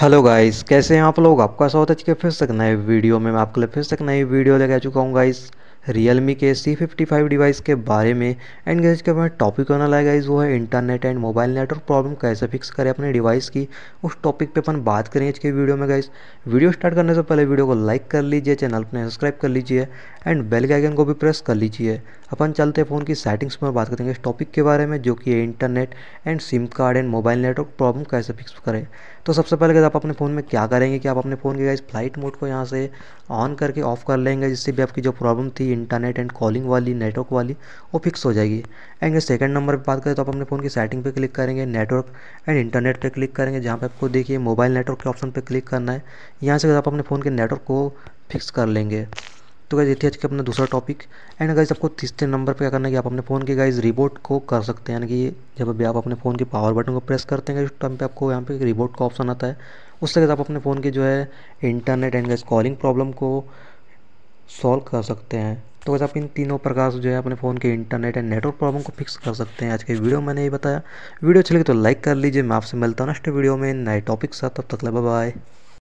hello guys कैसे हैं आप लोग आपका स्वागत है के फिर से नए वीडियो में मैं आपके लिए फिर से नई वीडियो लेके आ चुका हूँ गाइस रियल मी के सी फिफ्टी फाइव डिवाइस के बारे में एंड गैस के बाद टॉपिक होना लाएगा इस वो है internet and mobile network problem कैसे फिक्स करें अपने डिवाइस की उस टॉपिक पे अपन बात करें आज के वीडियो में गाइज वीडियो स्टार्ट करने से पहले वीडियो को लाइक कर लीजिए चैनल अपने सब्सक्राइब कर लीजिए एंड बेल के आइकन को भी प्रेस कर लीजिए अपन चलते फ़ोन की सेटिंग्स में बात करेंगे इस टॉपिक के बारे में जो कि है internet and SIM card and mobile network problem कैसे फिक्स करें तो सबसे पहले आप अपने फ़ोन में क्या करेंगे कि आप अपने फ़ोन के गाइज फ्लाइट मोड को यहाँ से ऑन करके ऑफ कर लेंगे जिससे भी आपकी जो प्रॉब्लम थी इंटरनेट एंड कॉलिंग वाली नेटवर्क वाली वो फिक्स हो जाएगी एंड सेकंड नंबर पर बात करें तो आप अपने फ़ोन की सेटिंग पे क्लिक करेंगे नेटवर्क एंड इंटरनेट पे क्लिक करेंगे जहाँ पे आपको देखिए मोबाइल नेटवर्क के ऑप्शन पे क्लिक करना है यहाँ से आप अपने फ़ोन के नेटवर्क को फिक्स कर लेंगे तो गाइज ये थी अपना दूसरा टॉपिक एंड गाइज आपको तीसरे नंबर पे क्या करना है कि आप अपने फ़ोन के गाइज रिबोट को कर सकते हैं यानी कि जब अभी आप अपने फ़ोन के पावर बटन को प्रेस करते हैं उस टाइम पे आपको यहाँ पे रिबोट का ऑप्शन आता है उससे आप अपने फ़ोन के जो है internet and guys calling problem को सॉल्व कर सकते हैं तो वैसे आप इन तीनों प्रकार से जो है अपने फ़ोन के इंटरनेट एंड नेटवर्क प्रॉब्लम को फिक्स कर सकते हैं आज के वीडियो मैंने ये बताया वीडियो अच्छी लगी तो लाइक कर लीजिए मैं आपसे मिलता हूँ नेक्स्ट वीडियो में नए टॉपिक साथ तब तक बाय बाय